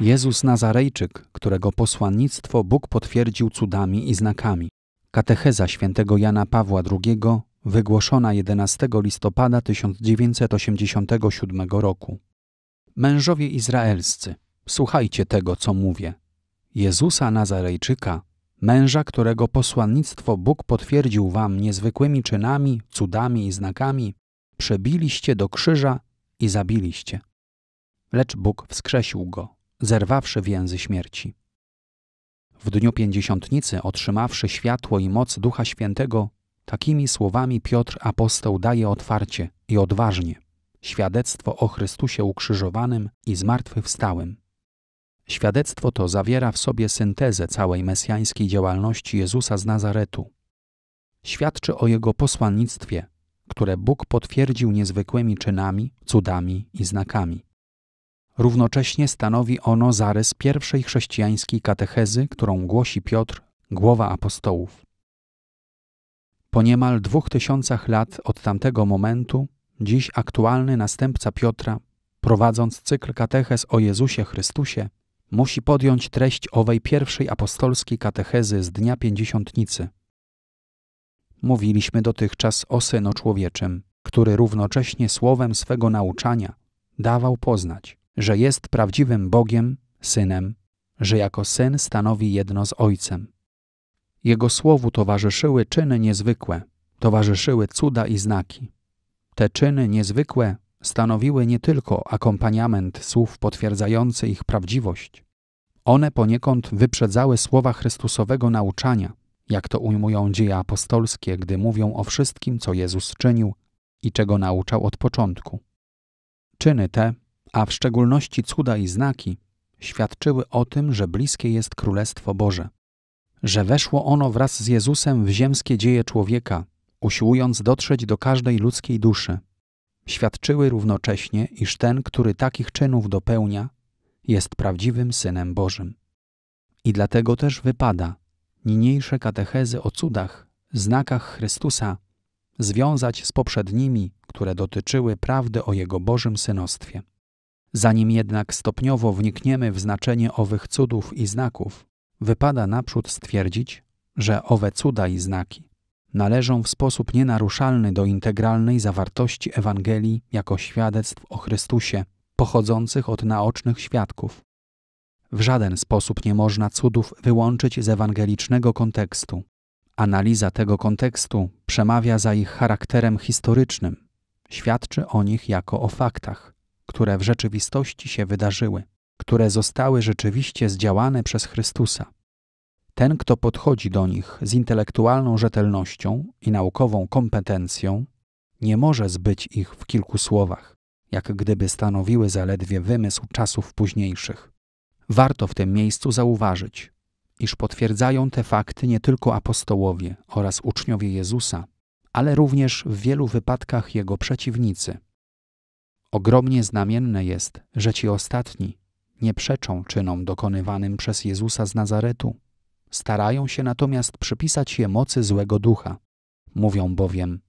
Jezus Nazarejczyk, którego posłannictwo Bóg potwierdził cudami i znakami. Katecheza świętego Jana Pawła II, wygłoszona 11 listopada 1987 roku. Mężowie izraelscy, słuchajcie tego, co mówię. Jezusa Nazarejczyka, męża, którego posłannictwo Bóg potwierdził wam niezwykłymi czynami, cudami i znakami, przebiliście do krzyża i zabiliście. Lecz Bóg wskrzesił go zerwawszy więzy śmierci. W dniu pięćdziesiątnicy, otrzymawszy światło i moc Ducha Świętego, takimi słowami Piotr apostoł daje otwarcie i odważnie świadectwo o Chrystusie ukrzyżowanym i zmartwychwstałym. Świadectwo to zawiera w sobie syntezę całej mesjańskiej działalności Jezusa z Nazaretu. Świadczy o jego posłannictwie, które Bóg potwierdził niezwykłymi czynami, cudami i znakami. Równocześnie stanowi ono zarys pierwszej chrześcijańskiej katechezy, którą głosi Piotr, głowa apostołów. Po niemal dwóch tysiącach lat od tamtego momentu, dziś aktualny następca Piotra, prowadząc cykl kateches o Jezusie Chrystusie, musi podjąć treść owej pierwszej apostolskiej katechezy z Dnia Pięćdziesiątnicy. Mówiliśmy dotychczas o Synu Człowieczym, który równocześnie słowem swego nauczania dawał poznać, że jest prawdziwym Bogiem, synem, że jako syn stanowi jedno z ojcem. Jego słowu towarzyszyły czyny niezwykłe, towarzyszyły cuda i znaki. Te czyny niezwykłe stanowiły nie tylko akompaniament słów potwierdzający ich prawdziwość. One poniekąd wyprzedzały słowa Chrystusowego nauczania, jak to ujmują dzieje apostolskie, gdy mówią o wszystkim, co Jezus czynił i czego nauczał od początku. Czyny te a w szczególności cuda i znaki, świadczyły o tym, że bliskie jest Królestwo Boże, że weszło ono wraz z Jezusem w ziemskie dzieje człowieka, usiłując dotrzeć do każdej ludzkiej duszy. Świadczyły równocześnie, iż ten, który takich czynów dopełnia, jest prawdziwym Synem Bożym. I dlatego też wypada niniejsze katechezy o cudach, znakach Chrystusa związać z poprzednimi, które dotyczyły prawdy o Jego Bożym Synostwie. Zanim jednak stopniowo wnikniemy w znaczenie owych cudów i znaków, wypada naprzód stwierdzić, że owe cuda i znaki należą w sposób nienaruszalny do integralnej zawartości Ewangelii jako świadectw o Chrystusie, pochodzących od naocznych świadków. W żaden sposób nie można cudów wyłączyć z ewangelicznego kontekstu. Analiza tego kontekstu przemawia za ich charakterem historycznym, świadczy o nich jako o faktach które w rzeczywistości się wydarzyły, które zostały rzeczywiście zdziałane przez Chrystusa. Ten, kto podchodzi do nich z intelektualną rzetelnością i naukową kompetencją, nie może zbyć ich w kilku słowach, jak gdyby stanowiły zaledwie wymysł czasów późniejszych. Warto w tym miejscu zauważyć, iż potwierdzają te fakty nie tylko apostołowie oraz uczniowie Jezusa, ale również w wielu wypadkach jego przeciwnicy, Ogromnie znamienne jest, że ci ostatni nie przeczą czynom dokonywanym przez Jezusa z Nazaretu. Starają się natomiast przypisać je mocy złego ducha. Mówią bowiem: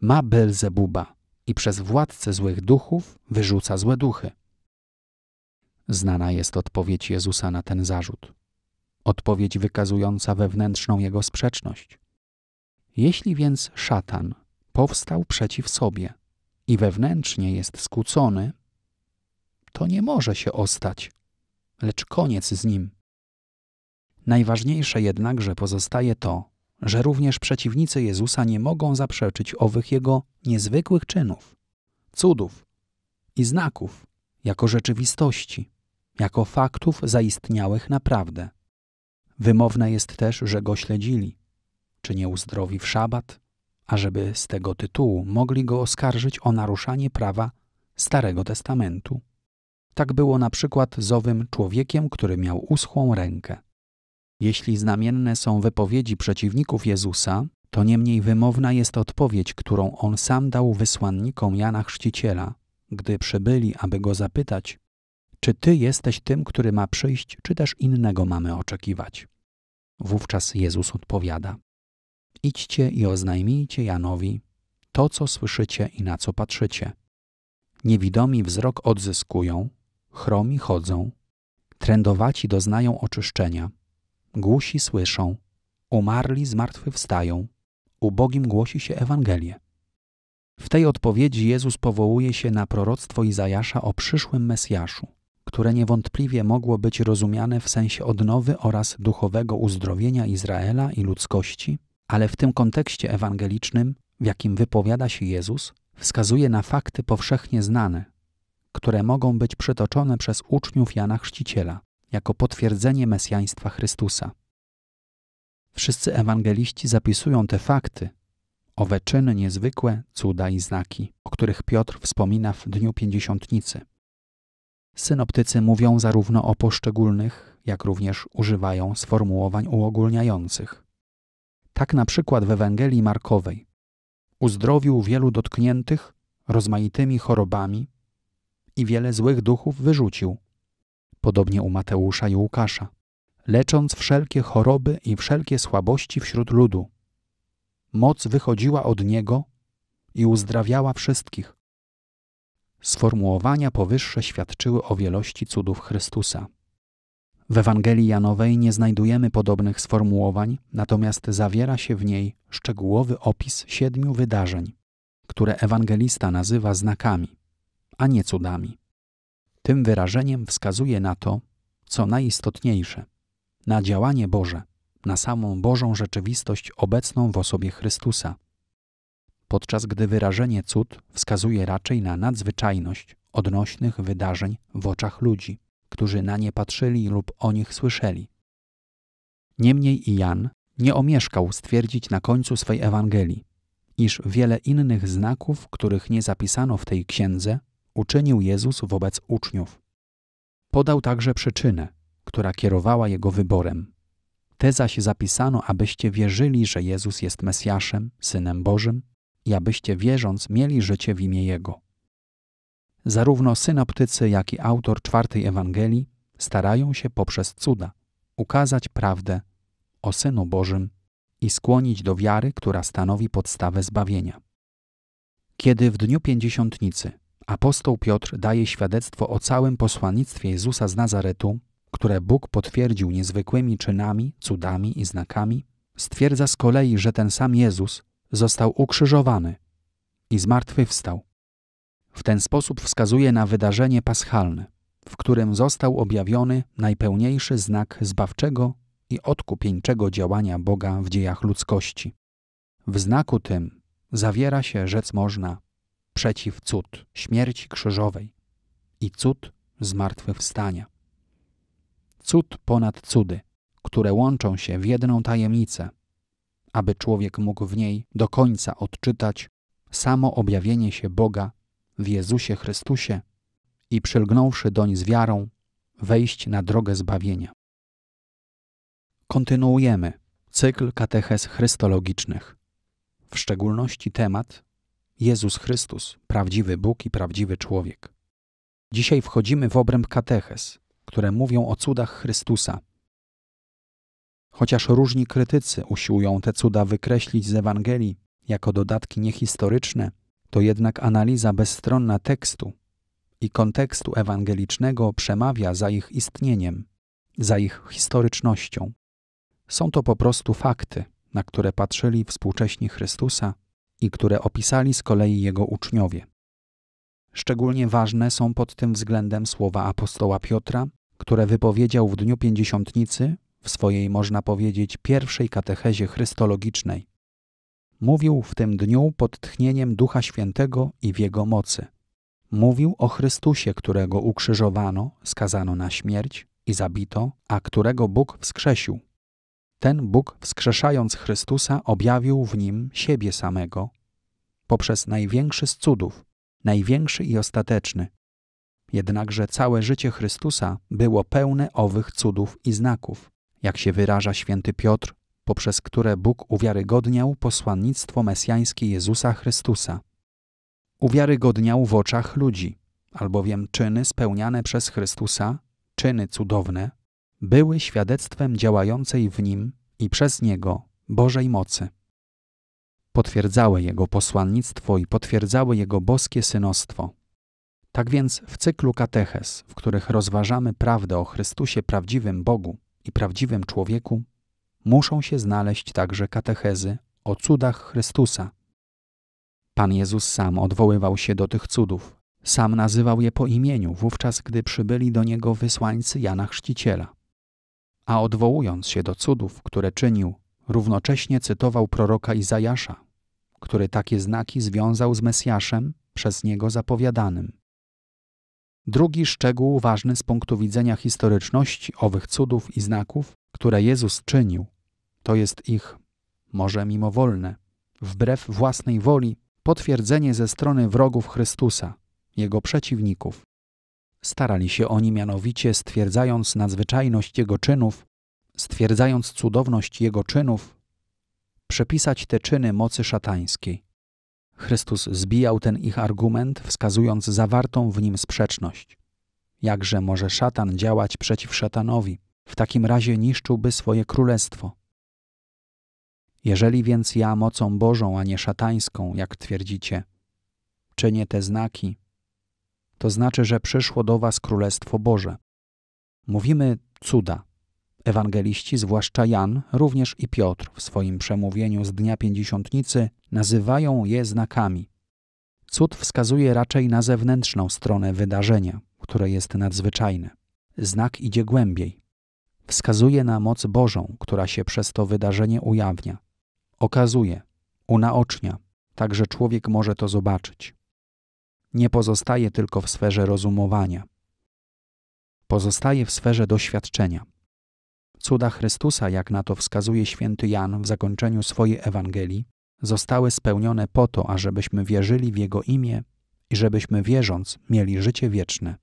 Ma Belzebuba i przez władcę złych duchów wyrzuca złe duchy. Znana jest odpowiedź Jezusa na ten zarzut. Odpowiedź wykazująca wewnętrzną jego sprzeczność. Jeśli więc szatan powstał przeciw sobie, i wewnętrznie jest skłócony, to nie może się ostać, lecz koniec z nim. Najważniejsze jednakże pozostaje to, że również przeciwnicy Jezusa nie mogą zaprzeczyć owych jego niezwykłych czynów, cudów i znaków jako rzeczywistości, jako faktów zaistniałych naprawdę. Wymowne jest też, że go śledzili. Czy nie uzdrowi w szabat? ażeby z tego tytułu mogli go oskarżyć o naruszanie prawa Starego Testamentu. Tak było na przykład z owym człowiekiem, który miał uschłą rękę. Jeśli znamienne są wypowiedzi przeciwników Jezusa, to niemniej wymowna jest odpowiedź, którą on sam dał wysłannikom Jana Chrzciciela, gdy przybyli, aby go zapytać, czy ty jesteś tym, który ma przyjść, czy też innego mamy oczekiwać. Wówczas Jezus odpowiada: Idźcie i oznajmijcie Janowi to, co słyszycie i na co patrzycie. Niewidomi wzrok odzyskują, chromi chodzą, trędowaci doznają oczyszczenia, głusi słyszą, umarli zmartwychwstają, ubogim głosi się Ewangelię. W tej odpowiedzi Jezus powołuje się na proroctwo Izajasza o przyszłym Mesjaszu, które niewątpliwie mogło być rozumiane w sensie odnowy oraz duchowego uzdrowienia Izraela i ludzkości, ale w tym kontekście ewangelicznym, w jakim wypowiada się Jezus, wskazuje na fakty powszechnie znane, które mogą być przytoczone przez uczniów Jana Chrzciciela jako potwierdzenie mesjaństwa Chrystusa. Wszyscy ewangeliści zapisują te fakty, owe czyny niezwykłe, cuda i znaki, o których Piotr wspomina w Dniu Pięćdziesiątnicy. Synoptycy mówią zarówno o poszczególnych, jak również używają sformułowań uogólniających. Tak na przykład w Ewangelii Markowej. Uzdrowił wielu dotkniętych rozmaitymi chorobami i wiele złych duchów wyrzucił. Podobnie u Mateusza i Łukasza, lecząc wszelkie choroby i wszelkie słabości wśród ludu. Moc wychodziła od niego i uzdrawiała wszystkich. Sformułowania powyższe świadczyły o wielości cudów Chrystusa. W Ewangelii Janowej nie znajdujemy podobnych sformułowań, natomiast zawiera się w niej szczegółowy opis siedmiu wydarzeń, które ewangelista nazywa znakami, a nie cudami. Tym wyrażeniem wskazuje na to, co najistotniejsze na działanie Boże, na samą Bożą rzeczywistość obecną w osobie Chrystusa. Podczas gdy wyrażenie cud wskazuje raczej na nadzwyczajność odnośnych wydarzeń w oczach ludzi którzy na nie patrzyli lub o nich słyszeli. Niemniej i Jan nie omieszkał stwierdzić na końcu swej Ewangelii, iż wiele innych znaków, których nie zapisano w tej księdze, uczynił Jezus wobec uczniów. Podał także przyczynę, która kierowała jego wyborem. Te zaś zapisano, abyście wierzyli, że Jezus jest Mesjaszem, Synem Bożym, i abyście wierząc mieli życie w imię Jego. Zarówno synoptycy, jak i autor czwartej Ewangelii starają się poprzez cuda ukazać prawdę o Synu Bożym i skłonić do wiary, która stanowi podstawę zbawienia. Kiedy w dniu pięćdziesiątnicy apostoł Piotr daje świadectwo o całym posłannictwie Jezusa z Nazaretu, które Bóg potwierdził niezwykłymi czynami, cudami i znakami, stwierdza z kolei, że ten sam Jezus został ukrzyżowany i zmartwychwstał, w ten sposób wskazuje na wydarzenie paschalne, w którym został objawiony najpełniejszy znak zbawczego i odkupieńczego działania Boga w dziejach ludzkości. W znaku tym zawiera się rzec można przeciw cud śmierci krzyżowej i cud zmartwychwstania. Cud ponad cudy, które łączą się w jedną tajemnicę, aby człowiek mógł w niej do końca odczytać samo objawienie się Boga w Jezusie Chrystusie i przylgnąwszy doń z wiarą, wejść na drogę zbawienia. Kontynuujemy cykl kateches chrystologicznych. W szczególności temat Jezus Chrystus, prawdziwy Bóg i prawdziwy człowiek. Dzisiaj wchodzimy w obręb kateches, które mówią o cudach Chrystusa. Chociaż różni krytycy usiłują te cuda wykreślić z Ewangelii jako dodatki niehistoryczne, to jednak analiza bezstronna tekstu i kontekstu ewangelicznego przemawia za ich istnieniem, za ich historycznością. Są to po prostu fakty, na które patrzyli współcześni Chrystusa i które opisali z kolei jego uczniowie. Szczególnie ważne są pod tym względem słowa apostoła Piotra, które wypowiedział w dniu pięćdziesiątnicy w swojej, można powiedzieć, pierwszej katechezie chrystologicznej. Mówił w tym dniu pod tchnieniem Ducha Świętego i w Jego mocy. Mówił o Chrystusie, którego ukrzyżowano, skazano na śmierć i zabito, a którego Bóg wskrzesił. Ten Bóg, wskrzeszając Chrystusa, objawił w nim siebie samego poprzez największy z cudów, największy i ostateczny. Jednakże całe życie Chrystusa było pełne owych cudów i znaków, jak się wyraża święty Piotr poprzez które Bóg uwiarygodniał posłannictwo mesjańskie Jezusa Chrystusa. Uwiarygodniał w oczach ludzi, albowiem czyny spełniane przez Chrystusa, czyny cudowne, były świadectwem działającej w nim i przez niego Bożej mocy. Potwierdzały jego posłannictwo i potwierdzały jego boskie synostwo. Tak więc w cyklu kateches, w których rozważamy prawdę o Chrystusie prawdziwym Bogu i prawdziwym człowieku, muszą się znaleźć także katechezy o cudach Chrystusa. Pan Jezus sam odwoływał się do tych cudów, sam nazywał je po imieniu, wówczas gdy przybyli do niego wysłańcy Jana Chrzciciela. A odwołując się do cudów, które czynił, równocześnie cytował proroka Izajasza, który takie znaki związał z Mesjaszem, przez niego zapowiadanym. Drugi szczegół ważny z punktu widzenia historyczności owych cudów i znaków, które Jezus czynił, to jest ich, może mimowolne, wbrew własnej woli, potwierdzenie ze strony wrogów Chrystusa, jego przeciwników. Starali się oni mianowicie, stwierdzając nadzwyczajność jego czynów, stwierdzając cudowność jego czynów, przepisać te czyny mocy szatańskiej. Chrystus zbijał ten ich argument, wskazując zawartą w nim sprzeczność. Jakże może szatan działać przeciw szatanowi? W takim razie niszczyłby swoje królestwo. Jeżeli więc ja mocą Bożą, a nie szatańską, jak twierdzicie, czynię te znaki, to znaczy, że przyszło do was Królestwo Boże. Mówimy cuda. Ewangeliści, zwłaszcza Jan, również i Piotr w swoim przemówieniu z Dnia Pięćdziesiątnicy nazywają je znakami. Cud wskazuje raczej na zewnętrzną stronę wydarzenia, które jest nadzwyczajne. Znak idzie głębiej. Wskazuje na moc Bożą, która się przez to wydarzenie ujawnia okazuje, unaocznia, tak że człowiek może to zobaczyć. Nie pozostaje tylko w sferze rozumowania. Pozostaje w sferze doświadczenia. Cuda Chrystusa, jak na to wskazuje święty Jan w zakończeniu swojej Ewangelii, zostały spełnione po to, ażebyśmy wierzyli w Jego imię i żebyśmy wierząc mieli życie wieczne.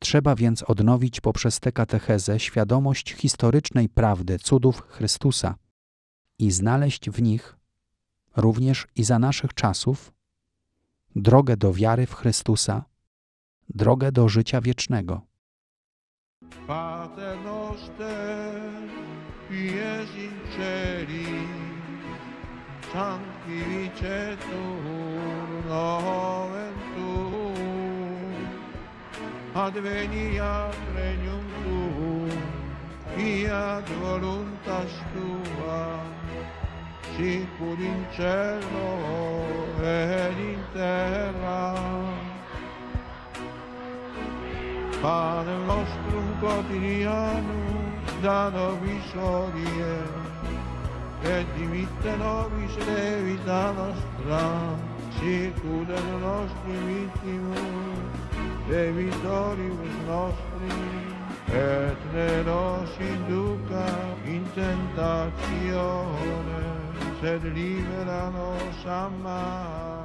Trzeba więc odnowić poprzez tę katechezę świadomość historycznej prawdy cudów Chrystusa i znaleźć w nich, również i za naszych czasów, drogę do wiary w Chrystusa, drogę do życia wiecznego. regnum tuum, fiat voluntas sicuro in cielo ed in terra. Padre nostro quotidiano, da noi sorie, e dimitte nobis levita nostra, sicuro del nostro vittimo, e vittorius nostri, e tre rossi induca in tentazione, sed it nos a amar.